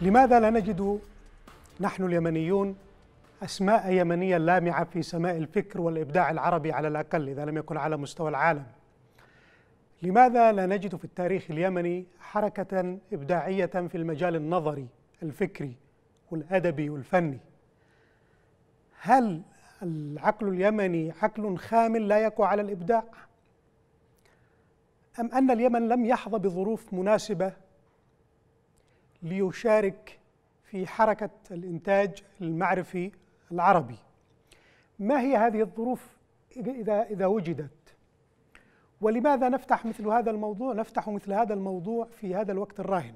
لماذا لا نجد نحن اليمنيون أسماء يمنية لامعة في سماء الفكر والإبداع العربي على الأقل إذا لم يكن على مستوى العالم لماذا لا نجد في التاريخ اليمني حركة إبداعية في المجال النظري الفكري والأدبي والفني هل العقل اليمني عقل خامل لا يقوى على الإبداع أم أن اليمن لم يحظى بظروف مناسبة ليشارك في حركة الإنتاج المعرفي العربي ما هي هذه الظروف إذا, إذا وجدت ولماذا نفتح مثل هذا الموضوع نفتح مثل هذا الموضوع في هذا الوقت الراهن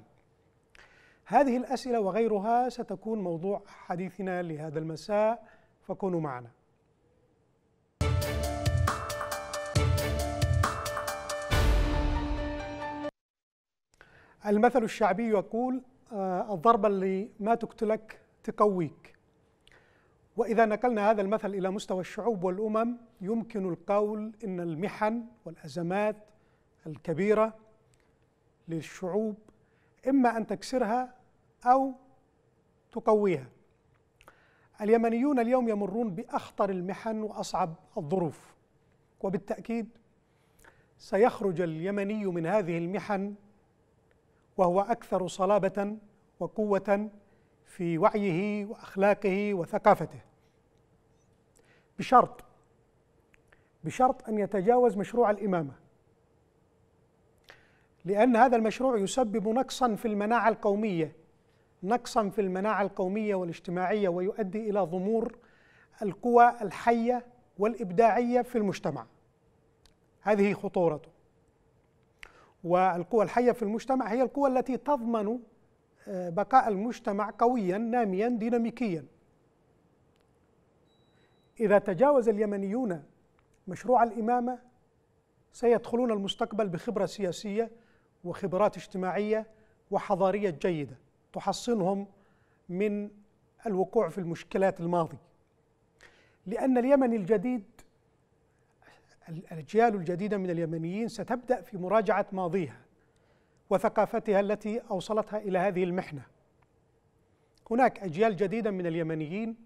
هذه الأسئلة وغيرها ستكون موضوع حديثنا لهذا المساء فكونوا معنا المثل الشعبي يقول آه، الضربة اللي ما تقتلك تقويك وإذا نقلنا هذا المثل إلى مستوى الشعوب والأمم يمكن القول إن المحن والأزمات الكبيرة للشعوب إما أن تكسرها أو تقويها اليمنيون اليوم يمرون بأخطر المحن وأصعب الظروف وبالتأكيد سيخرج اليمني من هذه المحن وهو أكثر صلابة وقوة في وعيه وأخلاقه وثقافته بشرط بشرط أن يتجاوز مشروع الإمامة لأن هذا المشروع يسبب نقصا في المناعة القومية نقصا في المناعة القومية والاجتماعية ويؤدي إلى ضمور القوى الحية والإبداعية في المجتمع هذه خطورته والقوى الحية في المجتمع هي القوى التي تضمن آه، بقاء المجتمع قويا ناميا ديناميكيا إذا تجاوز اليمنيون مشروع الإمامة سيدخلون المستقبل بخبرة سياسية وخبرات اجتماعية وحضارية جيدة تحصنهم من الوقوع في المشكلات الماضي لأن اليمن الجديد الأجيال الجديدة من اليمنيين ستبدأ في مراجعة ماضيها وثقافتها التي اوصلتها الى هذه المحنه. هناك اجيال جديده من اليمنيين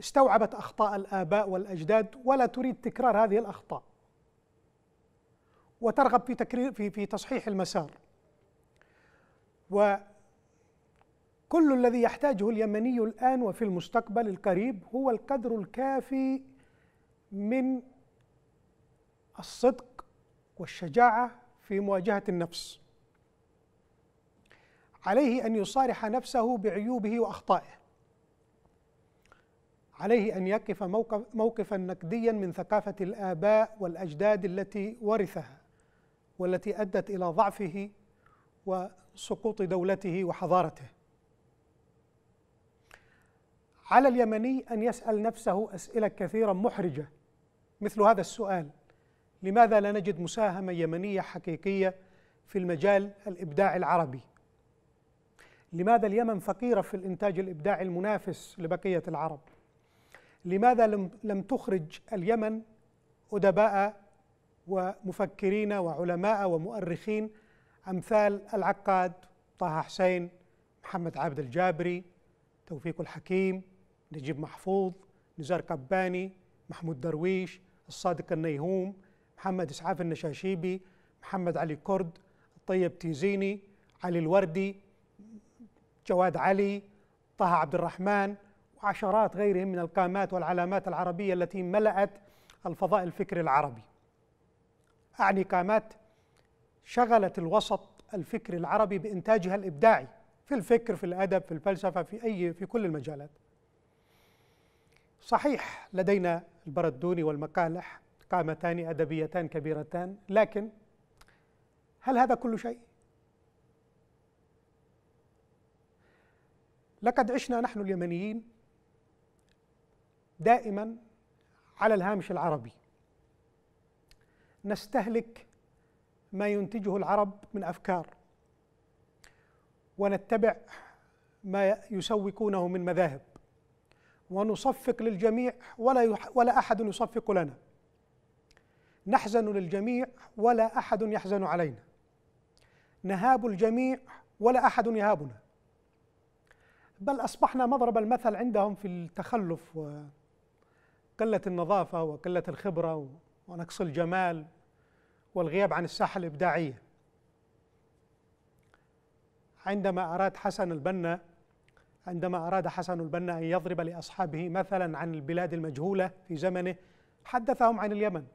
استوعبت اخطاء الاباء والاجداد ولا تريد تكرار هذه الاخطاء. وترغب في تكرير في في تصحيح المسار. وكل الذي يحتاجه اليمني الان وفي المستقبل القريب هو القدر الكافي من الصدق والشجاعه في مواجهة النفس عليه أن يصارح نفسه بعيوبه وأخطائه عليه أن يقف موقف موقفا نقديا من ثقافة الآباء والأجداد التي ورثها والتي أدت إلى ضعفه وسقوط دولته وحضارته على اليمني أن يسأل نفسه أسئلة كثيرة محرجة مثل هذا السؤال لماذا لا نجد مساهمة يمنية حقيقية في المجال الإبداعي العربي لماذا اليمن فقيرة في الإنتاج الإبداعي المنافس لبقية العرب لماذا لم, لم تخرج اليمن أدباء ومفكرين وعلماء ومؤرخين أمثال العقاد طه حسين محمد عبد الجابري توفيق الحكيم نجيب محفوظ نزار قباني محمود درويش الصادق النيهوم محمد إسعاف النشاشيبي محمد علي كرد طيب تيزيني علي الوردي جواد علي طه عبد الرحمن وعشرات غيرهم من القامات والعلامات العربية التي ملأت الفضاء الفكري العربي أعني قامات شغلت الوسط الفكري العربي بإنتاجها الإبداعي في الفكر في الأدب في الفلسفة في أي في كل المجالات صحيح لدينا البردوني والمكالح قامتان أدبيتان كبيرتان لكن هل هذا كل شيء؟ لقد عشنا نحن اليمنيين دائما على الهامش العربي نستهلك ما ينتجه العرب من افكار ونتبع ما يسوقونه من مذاهب ونصفق للجميع ولا ولا احد يصفق لنا نحزن للجميع ولا احد يحزن علينا نهاب الجميع ولا احد يهابنا بل اصبحنا مضرب المثل عندهم في التخلف وقله النظافه وقله الخبره ونقص الجمال والغياب عن الساحه الابداعيه عندما اراد حسن البنا عندما اراد حسن البنا ان يضرب لاصحابه مثلا عن البلاد المجهوله في زمنه حدثهم عن اليمن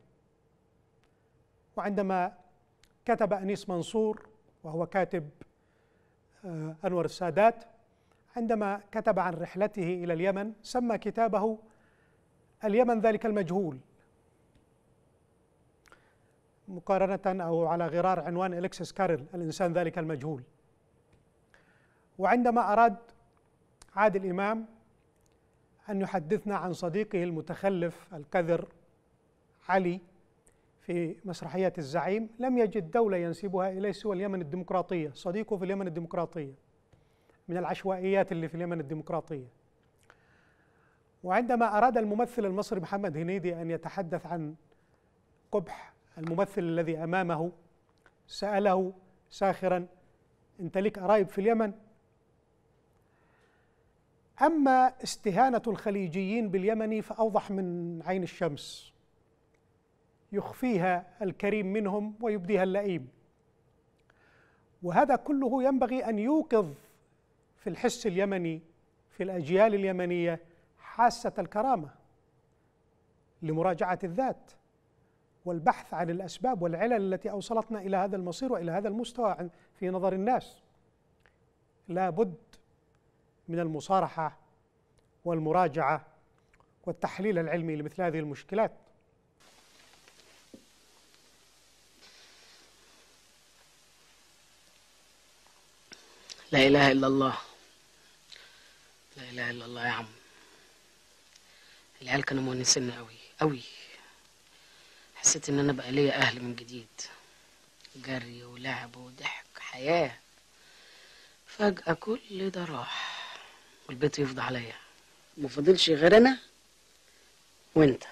وعندما كتب أنيس منصور وهو كاتب آه، أنور السادات عندما كتب عن رحلته إلى اليمن سمى كتابه اليمن ذلك المجهول مقارنة أو على غرار عنوان إلكسيس كارل الإنسان ذلك المجهول وعندما أراد عادل إمام أن يحدثنا عن صديقه المتخلف الكذر علي في مسرحية الزعيم لم يجد دولة ينسبها إليه سوى اليمن الديمقراطية صديقه في اليمن الديمقراطية من العشوائيات اللي في اليمن الديمقراطية وعندما أراد الممثل المصري محمد هنيدي أن يتحدث عن قبح الممثل الذي أمامه سأله ساخرا أنت لك قرايب في اليمن أما استهانة الخليجيين باليمني فأوضح من عين الشمس يخفيها الكريم منهم ويبديها اللئيم وهذا كله ينبغي ان يوقظ في الحس اليمني في الاجيال اليمنيه حاسه الكرامه لمراجعه الذات والبحث عن الاسباب والعلل التي اوصلتنا الى هذا المصير والى هذا المستوى في نظر الناس لا بد من المصارحه والمراجعه والتحليل العلمي لمثل هذه المشكلات لا إله إلا الله لا إله إلا الله يا عم العيال كانوا مونسيني أوي أوي حسيت إن أنا بقى ليا أهل من جديد جري ولعب وضحك حياة فجأة كل ده راح والبيت يفضى عليا ما فاضلش غير أنا وأنت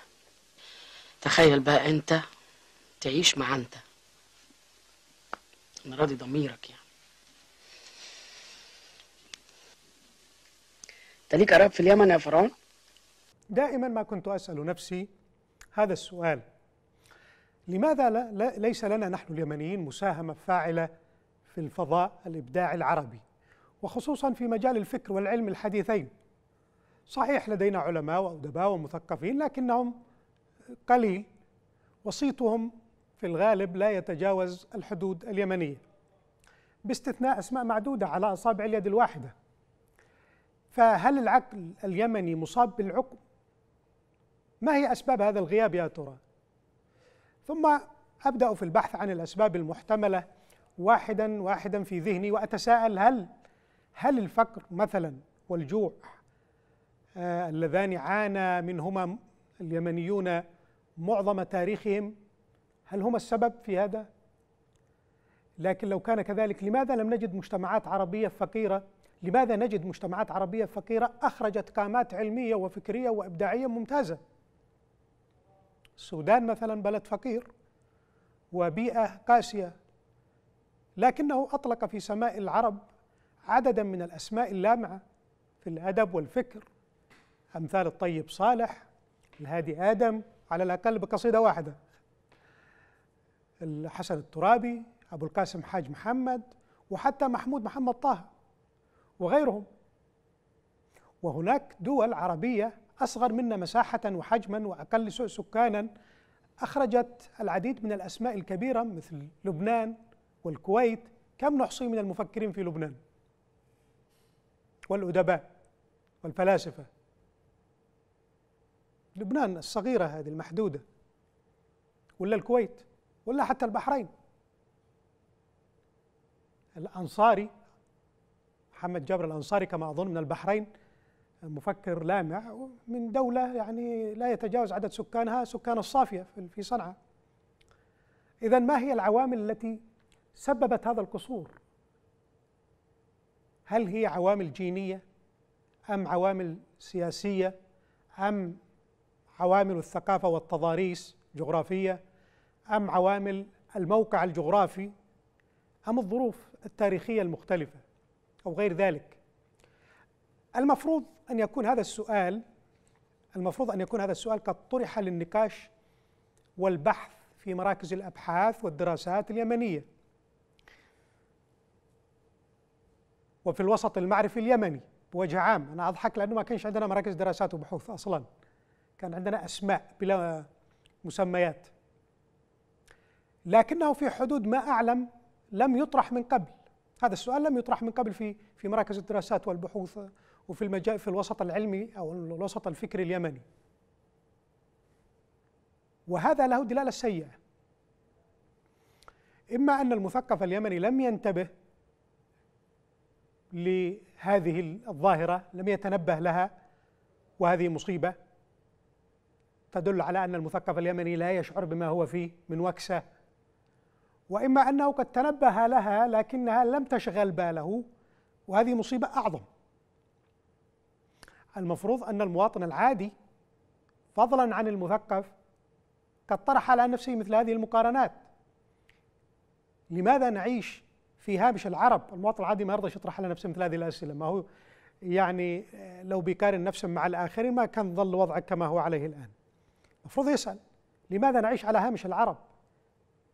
تخيل بقى أنت تعيش مع أنت أنا راضي ضميرك يعني انت ليك قرايب في اليمن يا فرعون؟ دائما ما كنت اسال نفسي هذا السؤال لماذا لا, لا ليس لنا نحن اليمنيين مساهمه فاعله في الفضاء الابداعي العربي وخصوصا في مجال الفكر والعلم الحديثين صحيح لدينا علماء وادباء ومثقفين لكنهم قليل وصيتهم في الغالب لا يتجاوز الحدود اليمنيه باستثناء اسماء معدوده على اصابع اليد الواحده فهل العقل اليمني مصاب بالعقم ما هي أسباب هذا الغياب يا ترى ثم أبدأ في البحث عن الأسباب المحتملة واحدا واحدا في ذهني وأتساءل هل هل الفقر مثلا والجوع آه، اللذان عانى منهما اليمنيون معظم تاريخهم هل هما السبب في هذا؟ لكن لو كان كذلك لماذا لم نجد مجتمعات عربية فقيرة لماذا نجد مجتمعات عربية فقيرة أخرجت قامات علمية وفكرية وإبداعية ممتازة السودان مثلا بلد فقير وبيئة قاسية لكنه أطلق في سماء العرب عددا من الأسماء اللامعة في الأدب والفكر أمثال الطيب صالح الهادي آدم على الأقل بقصيدة واحدة الحسن الترابي أبو القاسم حاج محمد وحتى محمود محمد طه وغيرهم وهناك دول عربية أصغر منا مساحة وحجما وأقل سكانا أخرجت العديد من الأسماء الكبيرة مثل لبنان والكويت كم نحصي من المفكرين في لبنان والأدباء والفلاسفة لبنان الصغيرة هذه المحدودة ولا الكويت ولا حتى البحرين الأنصاري محمد جابر الأنصاري كما أظن من البحرين مفكر لامع من دولة يعني لا يتجاوز عدد سكانها سكان الصافية في صنعاء إذا ما هي العوامل التي سببت هذا القصور هل هي عوامل جينية أم عوامل سياسية أم عوامل الثقافة والتضاريس جغرافية أم عوامل الموقع الجغرافي أم الظروف التاريخية المختلفة أو غير ذلك المفروض أن يكون هذا السؤال المفروض أن يكون هذا السؤال قد طرح للنقاش والبحث في مراكز الأبحاث والدراسات اليمنية وفي الوسط المعرفي اليمني بوجه عام أنا أضحك لأنه ما كانش عندنا مراكز دراسات وبحوث أصلا كان عندنا أسماء بلا مسميات لكنه في حدود ما أعلم لم يطرح من قبل هذا السؤال لم يطرح من قبل في في مراكز الدراسات والبحوث آه، وفي المجال في الوسط العلمي او الوسط الفكري اليمني. وهذا له دلاله سيئه. اما ان المثقف اليمني لم ينتبه لهذه الظاهره، لم يتنبه لها وهذه مصيبه تدل على ان المثقف اليمني لا يشعر بما هو فيه من وكسه وإما أنه قد تنبه لها لكنها لم تشغل باله وهذه مصيبة أعظم المفروض أن المواطن العادي فضلا عن المثقف قد طرح على نفسه مثل هذه المقارنات لماذا نعيش في هامش العرب المواطن العادي ما يرضى يطرح على نفسه مثل هذه الأسئلة ما هو يعني لو بيقارن نفسه مع الآخرين ما كان ظل وضعك كما هو عليه الآن المفروض يسأل لماذا نعيش على هامش العرب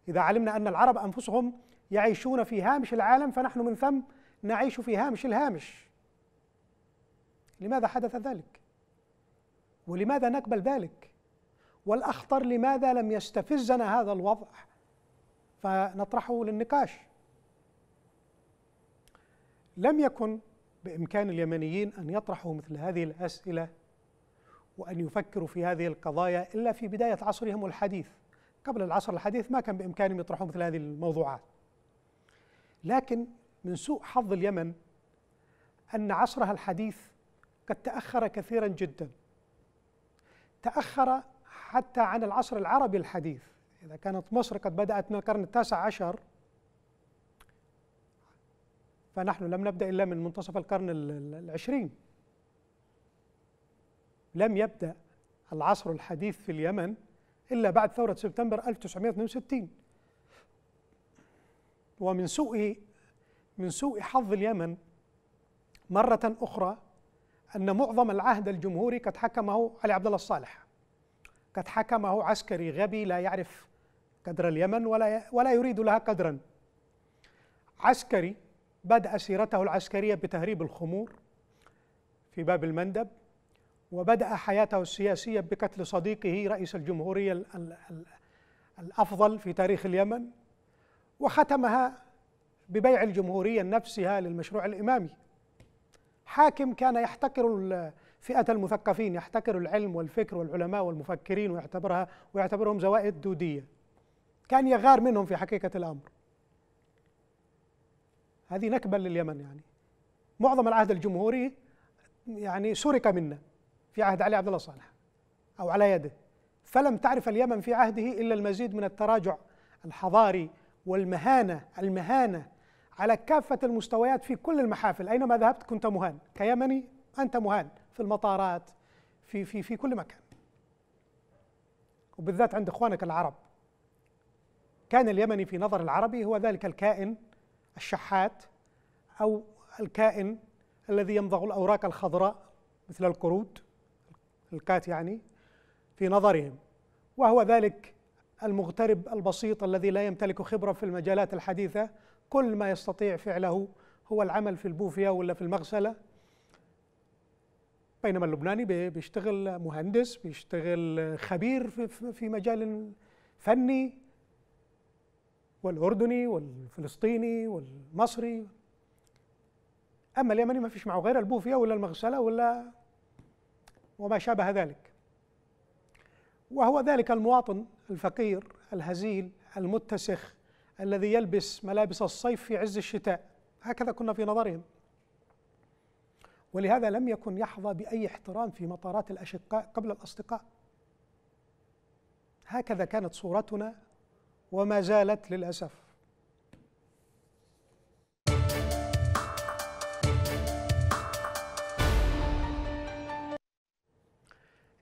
إذا علمنا أن العرب أنفسهم يعيشون في هامش العالم فنحن من ثم نعيش في هامش الهامش لماذا حدث ذلك ولماذا نقبل ذلك والأخطر لماذا لم يستفزنا هذا الوضع فنطرحه للنقاش لم يكن بإمكان اليمنيين أن يطرحوا مثل هذه الأسئلة وأن يفكروا في هذه القضايا إلا في بداية عصرهم الحديث قبل العصر الحديث ما كان بإمكانهم يطرحوا مثل هذه الموضوعات لكن من سوء حظ اليمن أن عصرها الحديث قد تأخر كثيرا جدا تأخر حتى عن العصر العربي الحديث إذا كانت مصر قد بدأت من القرن التاسع عشر فنحن لم نبدأ إلا من منتصف القرن العشرين لم يبدأ العصر الحديث في اليمن إلا بعد ثورة سبتمبر 1962 ومن سوء من سوء حظ اليمن مرة أخرى أن معظم العهد الجمهوري قد حكمه علي عبد الله الصالح قد حكمه عسكري غبي لا يعرف قدر اليمن ولا ولا يريد لها قدرا عسكري بدأ سيرته العسكرية بتهريب الخمور في باب المندب وبدأ حياته السياسية بقتل صديقه رئيس الجمهورية الأفضل في تاريخ اليمن وختمها ببيع الجمهورية نفسها للمشروع الإمامي حاكم كان يحتقر فئة المثقفين يحتقر العلم والفكر والعلماء والمفكرين ويعتبرها ويعتبرهم زوائد دودية كان يغار منهم في حقيقة الأمر هذه نكبة لليمن يعني معظم العهد الجمهوري يعني سرق منا في عهد علي عبد الله صالح أو على يده فلم تعرف اليمن في عهده إلا المزيد من التراجع الحضاري والمهانة المهانة على كافة المستويات في كل المحافل أينما ذهبت كنت مهان كيمني أنت مهان في المطارات في في في كل مكان وبالذات عند إخوانك العرب كان اليمني في نظر العربي هو ذلك الكائن الشحات أو الكائن الذي يمضغ الأوراق الخضراء مثل القرود الكات يعني في نظرهم وهو ذلك المغترب البسيط الذي لا يمتلك خبرة في المجالات الحديثة كل ما يستطيع فعله هو العمل في البوفية ولا في المغسلة بينما اللبناني بيشتغل مهندس بيشتغل خبير في مجال فني والأردني والفلسطيني والمصري أما اليمني ما فيش معه غير البوفية ولا المغسلة ولا وما شابه ذلك وهو ذلك المواطن الفقير الهزيل المتسخ الذي يلبس ملابس الصيف في عز الشتاء هكذا كنا في نظرهم ولهذا لم يكن يحظى باي احترام في مطارات الاشقاء قبل الاصدقاء هكذا كانت صورتنا وما زالت للاسف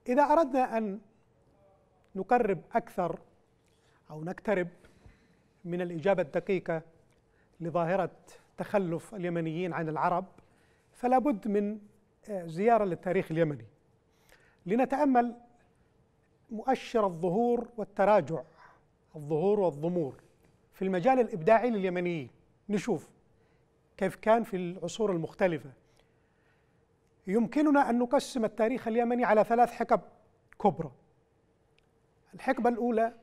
إذا أردنا أن نقرب أكثر أو نقترب من الإجابة الدقيقة لظاهرة تخلف اليمنيين عن العرب فلا بد من آه، زيارة للتاريخ اليمني لنتأمل مؤشر الظهور والتراجع الظهور والضمور في المجال الإبداعي لليمنيين نشوف كيف كان في العصور المختلفة يمكننا أن نقسم التاريخ اليمني على ثلاث حقب كبرى الحقبة الأولى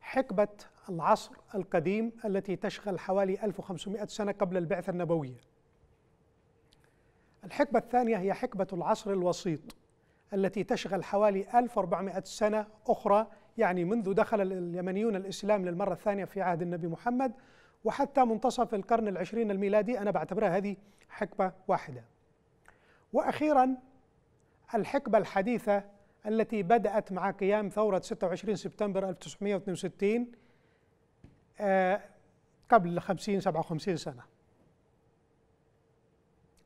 حقبة العصر القديم التي تشغل حوالي 1500 سنة قبل البعثة النبوية الحقبة الثانية هي حقبة العصر الوسيط التي تشغل حوالي 1400 سنة أخرى يعني منذ دخل اليمنيون الإسلام للمرة الثانية في عهد النبي محمد وحتى منتصف القرن العشرين الميلادي أنا بعتبرها هذه حقبة واحدة واخيرا الحقبه الحديثه التي بدات مع قيام ثوره 26 سبتمبر 1962 آه، قبل 50 57 سنه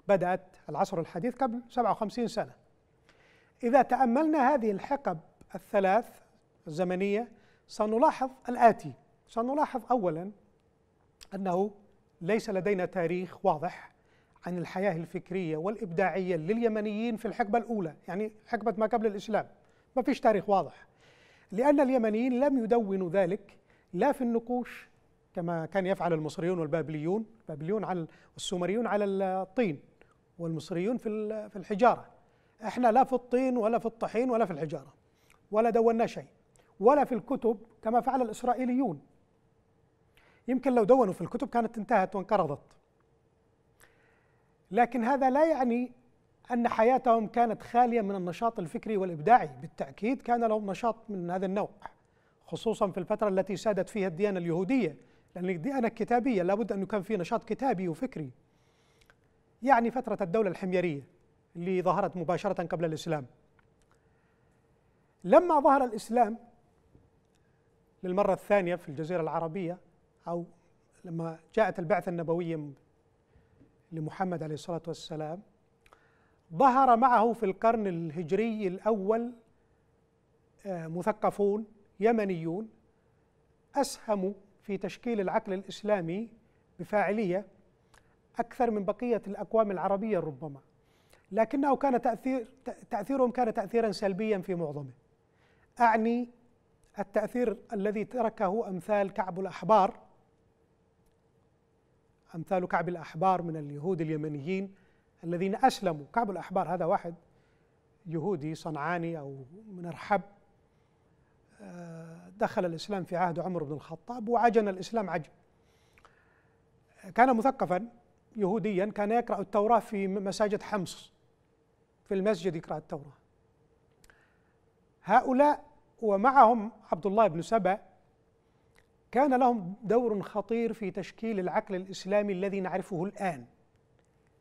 بدات العصر الحديث قبل 57 سنه اذا تاملنا هذه الحقب الثلاث الزمنيه سنلاحظ الاتي سنلاحظ اولا انه ليس لدينا تاريخ واضح عن الحياة الفكرية والإبداعية لليمنيين في الحقبة الأولى يعني حقبة ما قبل الإسلام ما فيش تاريخ واضح لأن اليمنيين لم يدونوا ذلك لا في النقوش كما كان يفعل المصريون والبابليون البابليون على والسومريون على الطين والمصريون في في الحجارة احنا لا في الطين ولا في الطحين ولا في الحجارة ولا دونا شيء ولا في الكتب كما فعل الإسرائيليون يمكن لو دونوا في الكتب كانت انتهت وانقرضت لكن هذا لا يعني أن حياتهم كانت خالية من النشاط الفكري والإبداعي بالتأكيد كان لهم نشاط من هذا النوع خصوصا في الفترة التي سادت فيها الديانة اليهودية لأن الديانة الكتابية لابد أن يكون في نشاط كتابي وفكري يعني فترة الدولة الحميرية اللي ظهرت مباشرة قبل الإسلام لما ظهر الإسلام للمرة الثانية في الجزيرة العربية أو لما جاءت البعثة النبوية لمحمد عليه الصلاة والسلام ظهر معه في القرن الهجري الأول آه، مثقفون يمنيون أسهموا في تشكيل العقل الإسلامي بفاعلية أكثر من بقية الأقوام العربية ربما لكنه كان تأثير تأثيرهم كان تأثيرا سلبيا في معظمه أعني التأثير الذي تركه أمثال كعب الأحبار أمثال كعب الأحبار من اليهود اليمنيين الذين أسلموا كعب الأحبار هذا واحد يهودي صنعاني أو من أرحب آه، دخل الإسلام في عهد عمر بن الخطاب وعجن الإسلام عجن كان مثقفا يهوديا كان يقرأ التوراة في مساجد حمص في المسجد يقرأ التوراة هؤلاء ومعهم عبد الله بن سبأ كان لهم دور خطير في تشكيل العقل الإسلامي الذي نعرفه الآن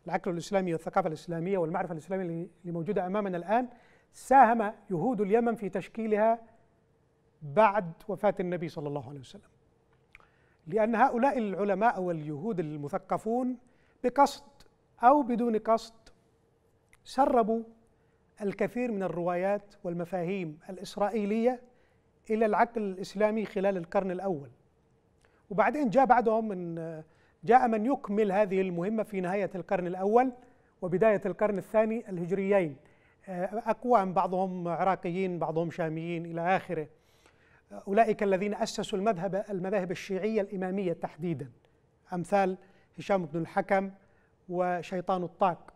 العقل الإسلامي والثقافة الإسلامية والمعرفة الإسلامية اللي موجودة أمامنا الآن ساهم يهود اليمن في تشكيلها بعد وفاة النبي صلى الله عليه وسلم لأن هؤلاء العلماء واليهود المثقفون بقصد أو بدون قصد سربوا الكثير من الروايات والمفاهيم الإسرائيلية إلى العقل الإسلامي خلال القرن الأول وبعدين جاء بعدهم من جاء من يكمل هذه المهمة في نهاية القرن الأول وبداية القرن الثاني الهجريين آه، أقوام بعضهم عراقيين بعضهم شاميين إلى آخره آه، أولئك الذين أسسوا المذهب المذاهب الشيعية الإمامية تحديدا أمثال هشام بن الحكم وشيطان الطاق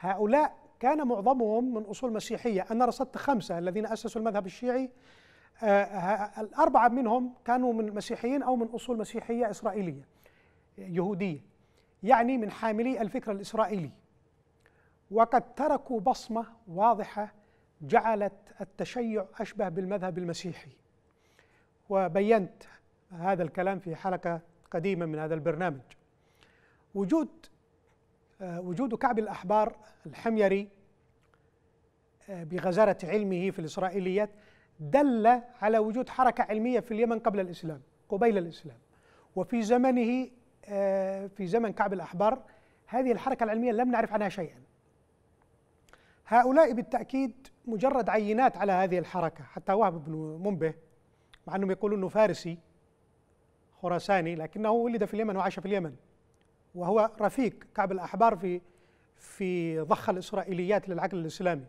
هؤلاء كان معظمهم من أصول مسيحية أنا رصدت خمسة الذين أسسوا المذهب الشيعي آه، الأربعة منهم كانوا من مسيحيين أو من أصول مسيحية إسرائيلية يهودية يعني من حاملي الفكر الإسرائيلي وقد تركوا بصمة واضحة جعلت التشيع أشبه بالمذهب المسيحي وبينت هذا الكلام في حلقة قديمة من هذا البرنامج وجود آه، وجود كعب الأحبار الحميري آه، بغزارة علمه في الإسرائيليات دل على وجود حركة علمية في اليمن قبل الإسلام قبيل الإسلام وفي زمنه آه، في زمن كعب الأحبار هذه الحركة العلمية لم نعرف عنها شيئا هؤلاء بالتأكيد مجرد عينات على هذه الحركة حتى وهب بن منبه مع أنهم يقولون أنه فارسي خراساني لكنه ولد في اليمن وعاش في اليمن وهو رفيق كعب الأحبار في في ضخ الإسرائيليات للعقل الإسلامي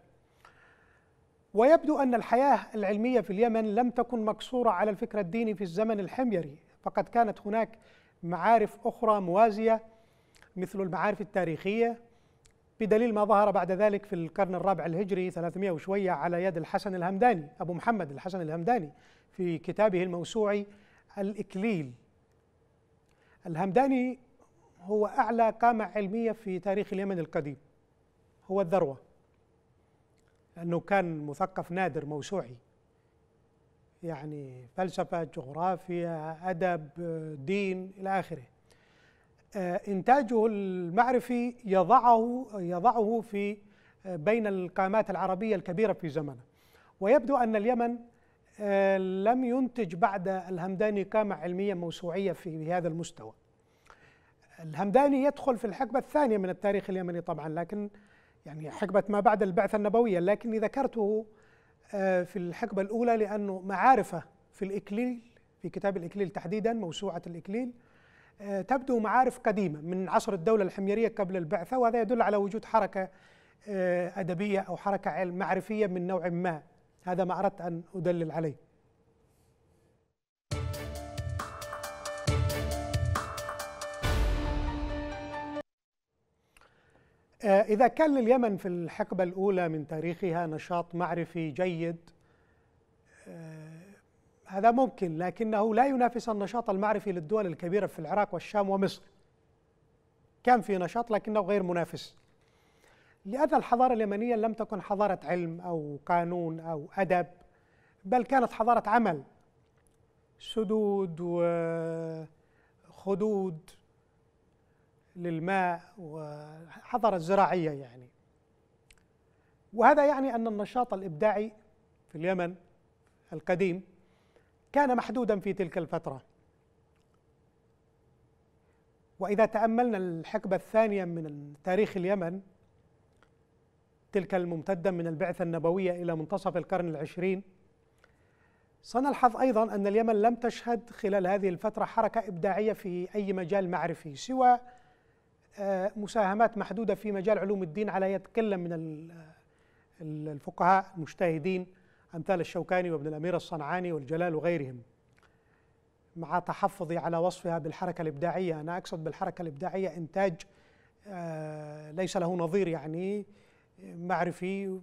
ويبدو أن الحياة العلمية في اليمن لم تكن مقصورة على الفكر الديني في الزمن الحميري فقد كانت هناك معارف أخرى موازية مثل المعارف التاريخية بدليل ما ظهر بعد ذلك في القرن الرابع الهجري 300 وشوية على يد الحسن الهمداني أبو محمد الحسن الهمداني في كتابه الموسوعي الإكليل الهمداني هو أعلى قامة علمية في تاريخ اليمن القديم هو الذروة لأنه كان مثقف نادر موسوعي يعني فلسفة جغرافيا أدب دين إلى آخره آه، إنتاجه المعرفي يضعه يضعه في آه، بين القامات العربية الكبيرة في زمنه ويبدو أن اليمن آه، لم ينتج بعد الهمداني قامة علمية موسوعية في هذا المستوى الهمداني يدخل في الحقبة الثانية من التاريخ اليمني طبعا لكن يعني حقبة ما بعد البعثة النبوية لكني ذكرته آه، في الحقبة الأولى لأنه معارفه في الإكليل في كتاب الإكليل تحديدا موسوعة الإكليل آه، تبدو معارف قديمة من عصر الدولة الحميرية قبل البعثة وهذا يدل على وجود حركة آه، أدبية أو حركة معرفية من نوع ما هذا ما أردت أن أدلل عليه آه، إذا كان لليمن في الحقبة الأولى من تاريخها نشاط معرفي جيد آه، هذا ممكن لكنه لا ينافس النشاط المعرفي للدول الكبيرة في العراق والشام ومصر كان في نشاط لكنه غير منافس لأن الحضارة اليمنية لم تكن حضارة علم أو قانون أو أدب بل كانت حضارة عمل سدود وخدود للماء وحضارة زراعية يعني وهذا يعني أن النشاط الإبداعي في اليمن القديم كان محدودا في تلك الفترة وإذا تأملنا الحقبة الثانية من تاريخ اليمن تلك الممتدة من البعثة النبوية إلى منتصف القرن العشرين سنلحظ أيضا أن اليمن لم تشهد خلال هذه الفترة حركة إبداعية في أي مجال معرفي سوى آه، مساهمات محدودة في مجال علوم الدين على يد كل من الفقهاء المجتهدين أمثال الشوكاني وابن الأمير الصنعاني والجلال وغيرهم مع تحفظي على وصفها بالحركة الإبداعية أنا أقصد بالحركة الإبداعية إنتاج آه، ليس له نظير يعني آه، معرفي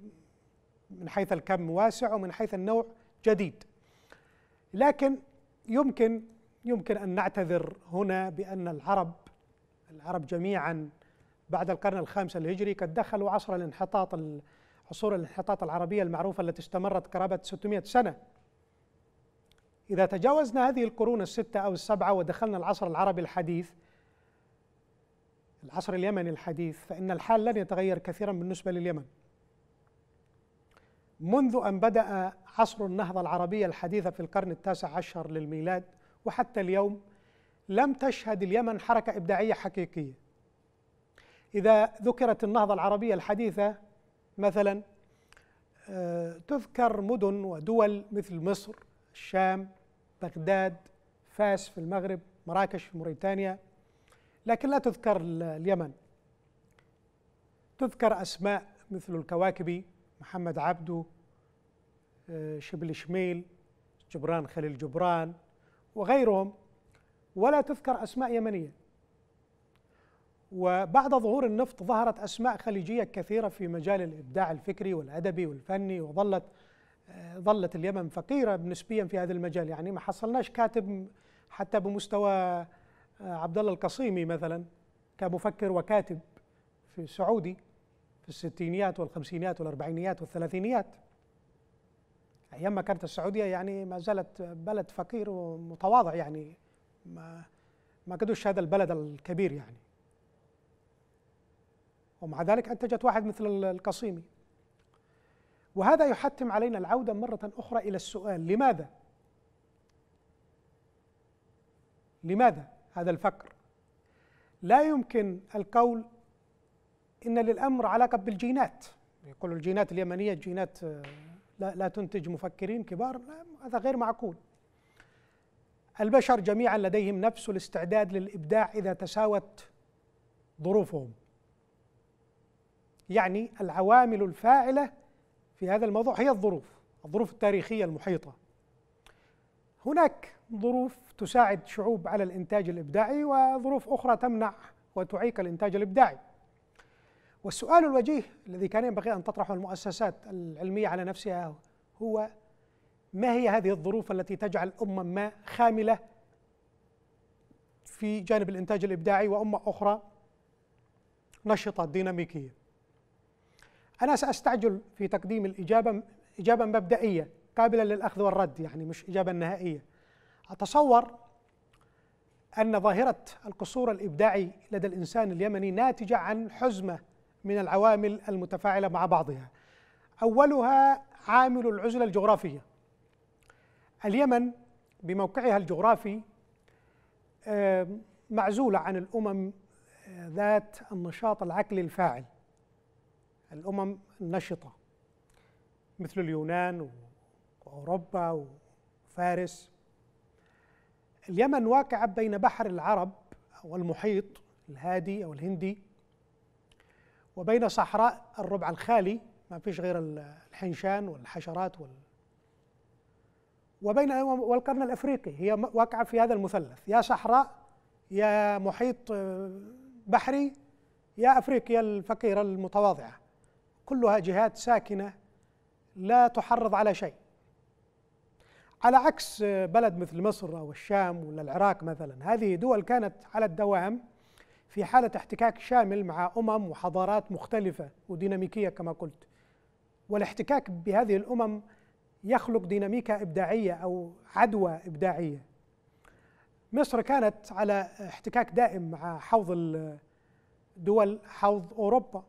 من حيث الكم واسع ومن حيث النوع جديد لكن يمكن يمكن أن نعتذر هنا بأن العرب العرب جميعا بعد القرن الخامس الهجري قد دخلوا عصر الانحطاط عصور الانحطاط العربية المعروفة التي استمرت قرابة 600 سنة إذا تجاوزنا هذه القرون الستة أو السبعة ودخلنا العصر العربي الحديث العصر اليمني الحديث فإن الحال لن يتغير كثيرا بالنسبة لليمن منذ أن بدأ عصر النهضة العربية الحديثة في القرن التاسع عشر للميلاد وحتى اليوم لم تشهد اليمن حركة إبداعية حقيقية إذا ذكرت النهضة العربية الحديثة مثلا آه، تذكر مدن ودول مثل مصر الشام بغداد فاس في المغرب مراكش في موريتانيا لكن لا تذكر اليمن تذكر أسماء مثل الكواكبي محمد عبده آه، شبل شميل جبران خليل جبران وغيرهم ولا تذكر أسماء يمنية وبعد ظهور النفط ظهرت أسماء خليجية كثيرة في مجال الإبداع الفكري والأدبي والفني وظلت آه، ظلت اليمن فقيرة نسبيا في هذا المجال يعني ما حصلناش كاتب حتى بمستوى آه، عبد الله القصيمي مثلا كمفكر وكاتب في سعودي في الستينيات والخمسينيات والأربعينيات والثلاثينيات أيام ما كانت السعودية يعني ما زالت بلد فقير ومتواضع يعني ما ما قدوش هذا البلد الكبير يعني ومع ذلك أنتجت واحد مثل القصيمي وهذا يحتم علينا العودة مرة أخرى إلى السؤال لماذا؟ لماذا هذا الفقر؟ لا يمكن القول إن للأمر علاقة بالجينات يقول الجينات اليمنية جينات آه، لا, لا تنتج مفكرين كبار هذا غير معقول البشر جميعا لديهم نفس الاستعداد للابداع اذا تساوت ظروفهم يعني العوامل الفاعله في هذا الموضوع هي الظروف الظروف التاريخيه المحيطه هناك ظروف تساعد شعوب على الانتاج الابداعي وظروف اخرى تمنع وتعيق الانتاج الابداعي والسؤال الوجيه الذي كان ينبغي ان تطرحه المؤسسات العلميه على نفسها هو ما هي هذه الظروف التي تجعل أمة ما خاملة في جانب الإنتاج الإبداعي وأمة أخرى نشطة ديناميكية أنا سأستعجل في تقديم الإجابة إجابة مبدئية قابلة للأخذ والرد يعني مش إجابة نهائية أتصور أن ظاهرة القصور الإبداعي لدى الإنسان اليمني ناتجة عن حزمة من العوامل المتفاعلة مع بعضها أولها عامل العزلة الجغرافية اليمن بموقعها الجغرافي معزولة عن الأمم آه، ذات النشاط العقلي الفاعل الأمم النشطة مثل اليونان وأوروبا وفارس اليمن واقعة بين بحر العرب أو المحيط الهادي أو الهندي وبين صحراء الربع الخالي ما فيش غير الحنشان والحشرات وال وبين والقرن الافريقي هي واقعه في هذا المثلث يا صحراء يا محيط آه، بحري يا افريقيا الفقيره المتواضعه كلها جهات ساكنه لا تحرض على شيء على عكس آه، بلد مثل مصر او الشام ولا العراق مثلا هذه دول كانت على الدوام في حاله احتكاك شامل مع امم وحضارات مختلفه وديناميكيه كما قلت والاحتكاك بهذه الامم يخلق ديناميكا إبداعية أو عدوى إبداعية مصر كانت على احتكاك دائم مع حوض دول حوض أوروبا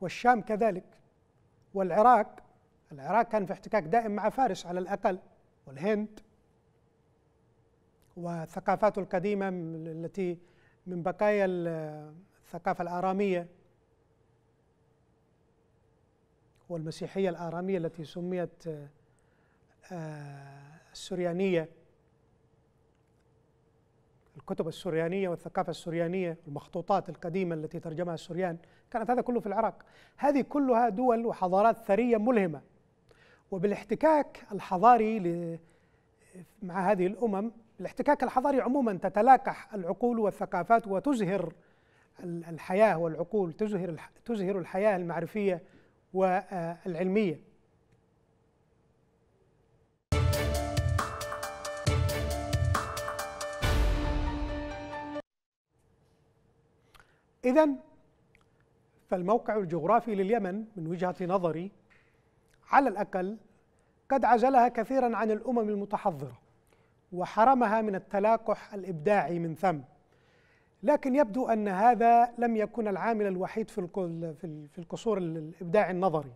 والشام كذلك والعراق العراق كان في احتكاك دائم مع فارس على الأقل والهند وثقافاته القديمة التي من بقايا الثقافة الآرامية والمسيحية الآرامية التي سميت آه، آه، السريانية الكتب السريانية والثقافة السريانية المخطوطات القديمة التي ترجمها السريان كانت هذا كله في العراق هذه كلها دول وحضارات ثرية ملهمة وبالاحتكاك الحضاري مع هذه الأمم الاحتكاك الحضاري عموما تتلاقح العقول والثقافات وتزهر الحياة والعقول تزهر تزهر الحياة المعرفية والعلميه إذا فالموقع الجغرافي لليمن من وجهة نظري على الأقل قد عزلها كثيرا عن الأمم المتحضرة وحرمها من التلاقح الإبداعي من ثم لكن يبدو أن هذا لم يكن العامل الوحيد في في القصور الإبداع النظري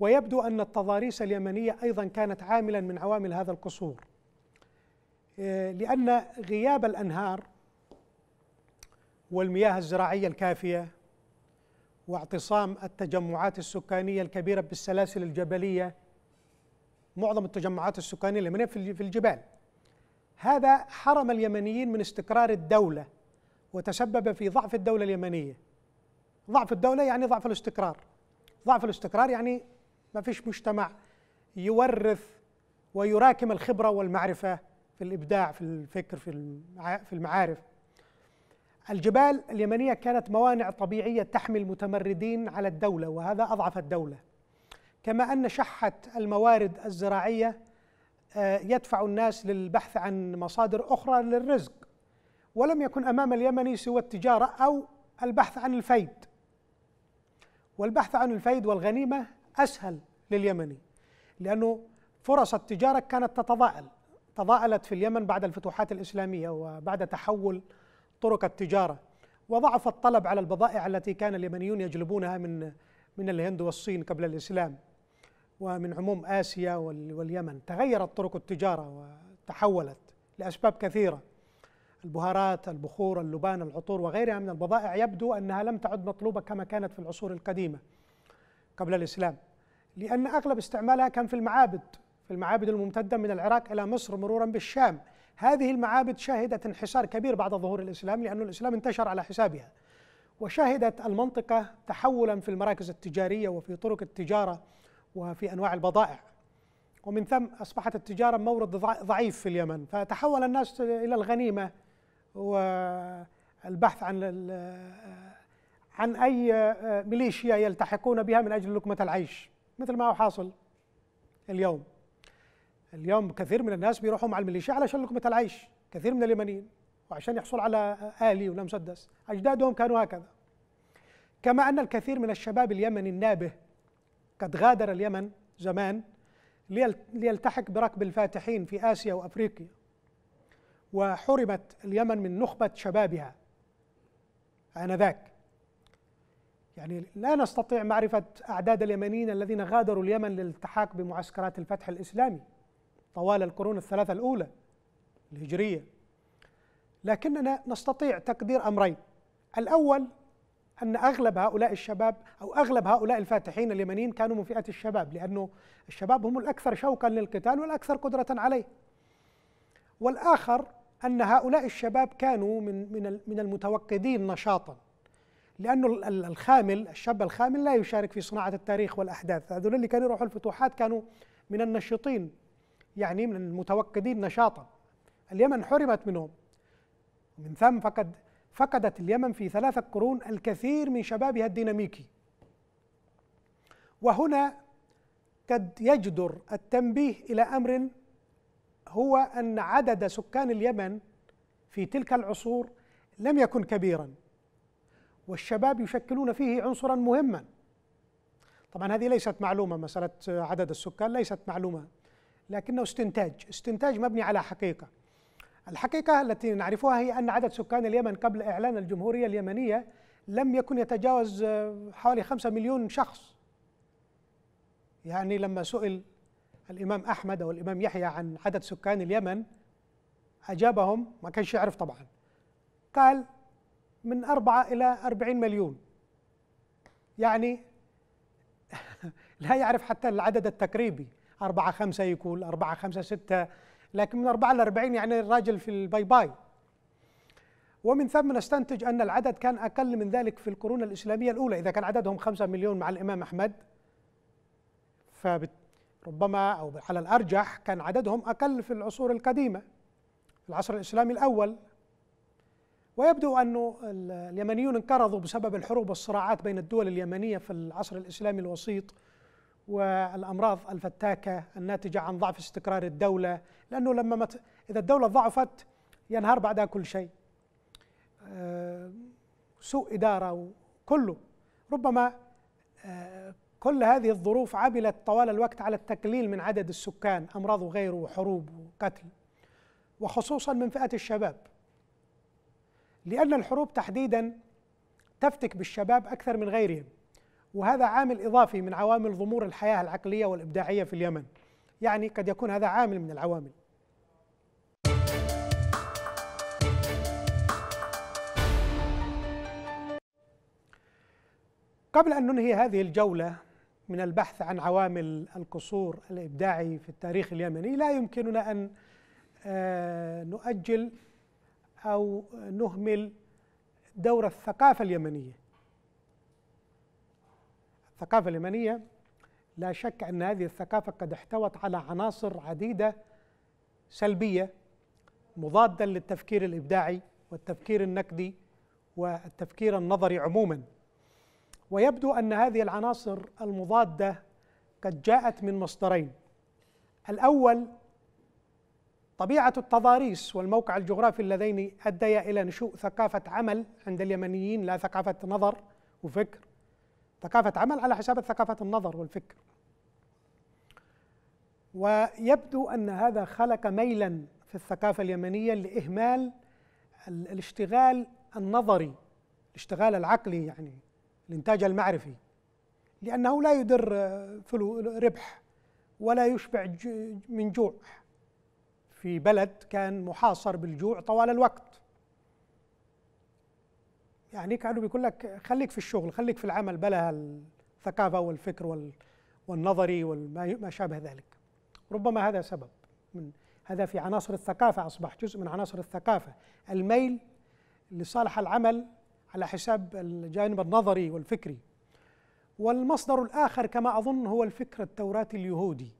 ويبدو أن التضاريس اليمنية أيضا كانت عاملا من عوامل هذا القصور آه، لأن غياب الأنهار والمياه الزراعية الكافية واعتصام التجمعات السكانية الكبيرة بالسلاسل الجبلية معظم التجمعات السكانية اليمنية في الجبال هذا حرم اليمنيين من استقرار الدولة وتسبب في ضعف الدولة اليمنية ضعف الدولة يعني ضعف الاستقرار ضعف الاستقرار يعني ما فيش مجتمع يورث ويراكم الخبرة والمعرفة في الإبداع في الفكر في المعارف الجبال اليمنية كانت موانع طبيعية تحمي المتمردين على الدولة وهذا أضعف الدولة كما أن شحة الموارد الزراعية آه، يدفع الناس للبحث عن مصادر أخرى للرزق ولم يكن امام اليمني سوى التجاره او البحث عن الفيد والبحث عن الفيد والغنيمه اسهل لليمني لانه فرص التجاره كانت تتضاءل تضاءلت في اليمن بعد الفتوحات الاسلاميه وبعد تحول طرق التجاره وضعف الطلب على البضائع التي كان اليمنيون يجلبونها من من الهند والصين قبل الاسلام ومن عموم اسيا واليمن تغيرت طرق التجاره وتحولت لاسباب كثيره البهارات البخور اللبان العطور وغيرها من البضائع يبدو أنها لم تعد مطلوبة كما كانت في العصور القديمة قبل الإسلام لأن أغلب استعمالها كان في المعابد في المعابد الممتدة من العراق إلى مصر مرورا بالشام هذه المعابد شهدت انحسار كبير بعد ظهور الإسلام لأن الإسلام انتشر على حسابها وشهدت المنطقة تحولا في المراكز التجارية وفي طرق التجارة وفي أنواع البضائع ومن ثم أصبحت التجارة مورد ضعيف في اليمن فتحول الناس إلى الغنيمة البحث عن عن اي آه، ميليشيا يلتحقون بها من اجل لقمه العيش مثل ما هو حاصل اليوم اليوم كثير من الناس بيروحوا مع الميليشيا علشان لقمه العيش كثير من اليمنيين وعشان يحصل على آلي ولا مسدس أجدادهم كانوا هكذا كما أن الكثير من الشباب اليمني النابه قد غادر اليمن زمان ليلتحق بركب الفاتحين في آسيا وأفريقيا وحرمت اليمن من نخبة شبابها آنذاك يعني لا نستطيع معرفة أعداد اليمنيين الذين غادروا اليمن للالتحاق بمعسكرات الفتح الإسلامي طوال القرون الثلاثة الأولى الهجرية لكننا نستطيع تقدير أمرين الأول أن أغلب هؤلاء الشباب أو أغلب هؤلاء الفاتحين اليمنيين كانوا من فئة الشباب لأنه الشباب هم الأكثر شوقا للقتال والأكثر قدرة عليه والآخر أن هؤلاء الشباب كانوا من من من المتوقدين نشاطا لأنه الخامل الشاب الخامل لا يشارك في صناعة التاريخ والأحداث هذول اللي كانوا يروحوا الفتوحات كانوا من النشطين يعني من المتوقدين نشاطا اليمن حرمت منهم من ثم فقد فقدت اليمن في ثلاثة قرون الكثير من شبابها الديناميكي وهنا قد يجدر التنبيه إلى أمر هو أن عدد سكان اليمن في تلك العصور لم يكن كبيرا والشباب يشكلون فيه عنصرا مهما طبعا هذه ليست معلومة مسألة عدد السكان ليست معلومة لكنه استنتاج استنتاج مبني على حقيقة الحقيقة التي نعرفها هي أن عدد سكان اليمن قبل إعلان الجمهورية اليمنية لم يكن يتجاوز حوالي خمسة مليون شخص يعني لما سئل الإمام أحمد أو الإمام يحيى عن عدد سكان اليمن أجابهم ما كانش يعرف طبعا قال من أربعة إلى أربعين مليون يعني لا يعرف حتى العدد التقريبي أربعة خمسة يقول أربعة خمسة ستة لكن من أربعة إلى أربعين يعني الراجل في الباي باي ومن ثم نستنتج أن العدد كان أقل من ذلك في القرون الإسلامية الأولى إذا كان عددهم خمسة مليون مع الإمام أحمد فبت ربما أو على الأرجح كان عددهم أقل في العصور القديمة العصر الإسلامي الأول ويبدو أن اليمنيون انقرضوا بسبب الحروب والصراعات بين الدول اليمنية في العصر الإسلامي الوسيط والأمراض الفتاكة الناتجة عن ضعف استقرار الدولة لأنه لما مت إذا الدولة ضعفت ينهار بعدها كل شيء آه، سوء إدارة وكله ربما آه، كل هذه الظروف عملت طوال الوقت على التقليل من عدد السكان أمراض وغيره وحروب وقتل وخصوصا من فئة الشباب لأن الحروب تحديدا تفتك بالشباب أكثر من غيرهم وهذا عامل إضافي من عوامل ضمور الحياة العقلية والإبداعية في اليمن يعني قد يكون هذا عامل من العوامل قبل أن ننهي هذه الجولة من البحث عن عوامل القصور الابداعي في التاريخ اليمني لا يمكننا ان آه، نؤجل او نهمل دور الثقافه اليمنيه. الثقافه اليمنيه لا شك ان هذه الثقافه قد احتوت على عناصر عديده سلبيه مضاده للتفكير الابداعي والتفكير النقدي والتفكير النظري عموما. ويبدو أن هذه العناصر المضادة قد جاءت من مصدرين الأول طبيعة التضاريس والموقع الجغرافي اللذين أديا إلى نشوء ثقافة عمل عند اليمنيين لا ثقافة نظر وفكر ثقافة عمل على حساب ثقافة النظر والفكر ويبدو أن هذا خلق ميلا في الثقافة اليمنية لإهمال الاشتغال النظري الاشتغال العقلي يعني الإنتاج المعرفي لأنه لا يدر آه، ربح ولا يشبع من جوع في بلد كان محاصر بالجوع طوال الوقت يعني كانوا بيقول لك خليك في الشغل خليك في العمل بلا الثقافة والفكر والنظري وما شابه ذلك ربما هذا سبب من هذا في عناصر الثقافة أصبح جزء من عناصر الثقافة الميل لصالح العمل على حساب الجانب النظري والفكري والمصدر الآخر كما أظن هو الفكر التوراتي اليهودي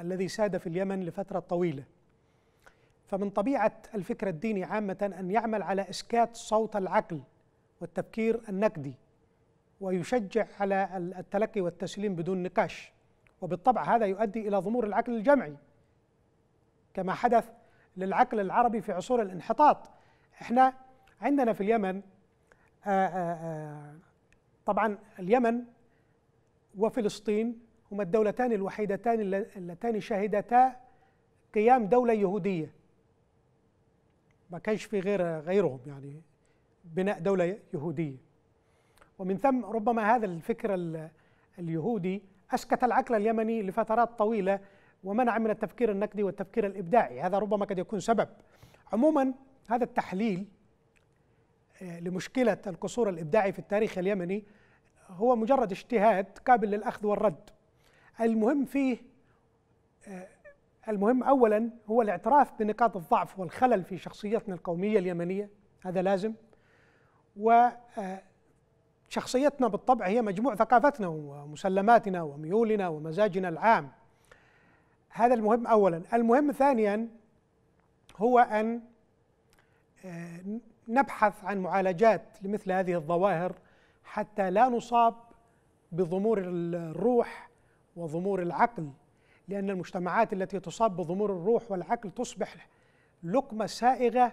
الذي ساد في اليمن لفترة طويلة فمن طبيعة الفكر الديني عامة أن يعمل على إسكات صوت العقل والتفكير النقدي ويشجع على التلقي والتسليم بدون نقاش وبالطبع هذا يؤدي إلى ضمور العقل الجمعي كما حدث للعقل العربي في عصور الانحطاط احنا عندنا في اليمن آه، آه، آه. طبعا اليمن وفلسطين هما الدولتان الوحيدتان اللتان شهدتا قيام دولة يهودية ما كانش في غير غيرهم يعني بناء دولة يهودية ومن ثم ربما هذا الفكر اليهودي أسكت العقل اليمني لفترات طويلة ومنع من التفكير النقدي والتفكير الإبداعي هذا ربما قد يكون سبب عموما هذا التحليل آه، لمشكله القصور الابداعي في التاريخ اليمني هو مجرد اجتهاد قابل للاخذ والرد المهم فيه آه، المهم اولا هو الاعتراف بنقاط الضعف والخلل في شخصيتنا القوميه اليمنيه هذا لازم و آه، شخصيتنا بالطبع هي مجموع ثقافتنا ومسلماتنا وميولنا ومزاجنا العام هذا المهم اولا المهم ثانيا هو ان نبحث عن معالجات لمثل هذه الظواهر حتى لا نصاب بضمور الروح وضمور العقل لأن المجتمعات التي تصاب بضمور الروح والعقل تصبح لقمة سائغة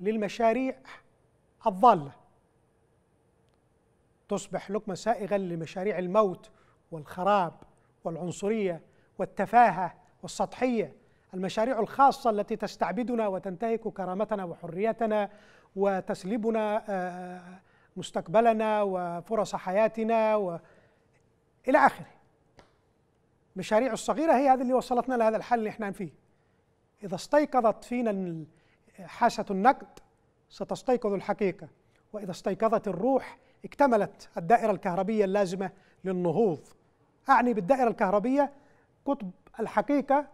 للمشاريع الضالة تصبح لقمة سائغة لمشاريع الموت والخراب والعنصرية والتفاهة والسطحية المشاريع الخاصة التي تستعبدنا وتنتهك كرامتنا وحريتنا وتسلبنا آه، آه، مستقبلنا وفرص حياتنا و إلى آخره المشاريع الصغيرة هي هذه اللي وصلتنا لهذا الحل اللي احنا فيه إذا استيقظت فينا حاسة النقد ستستيقظ الحقيقة وإذا استيقظت الروح اكتملت الدائرة الكهربية اللازمة للنهوض أعني بالدائرة الكهربية قطب الحقيقة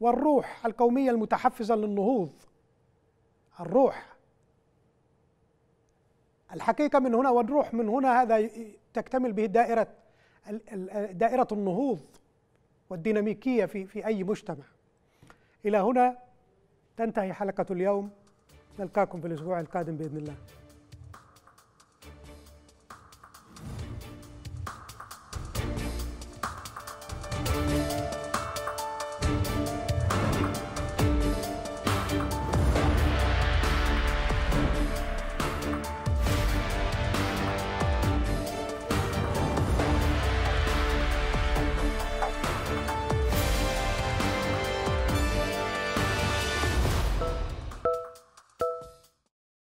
والروح القومية المتحفزة للنهوض الروح الحقيقة من هنا والروح من هنا هذا تكتمل به دائرة دائرة النهوض والديناميكية في في أي مجتمع إلى هنا تنتهي حلقة اليوم نلقاكم في الأسبوع القادم بإذن الله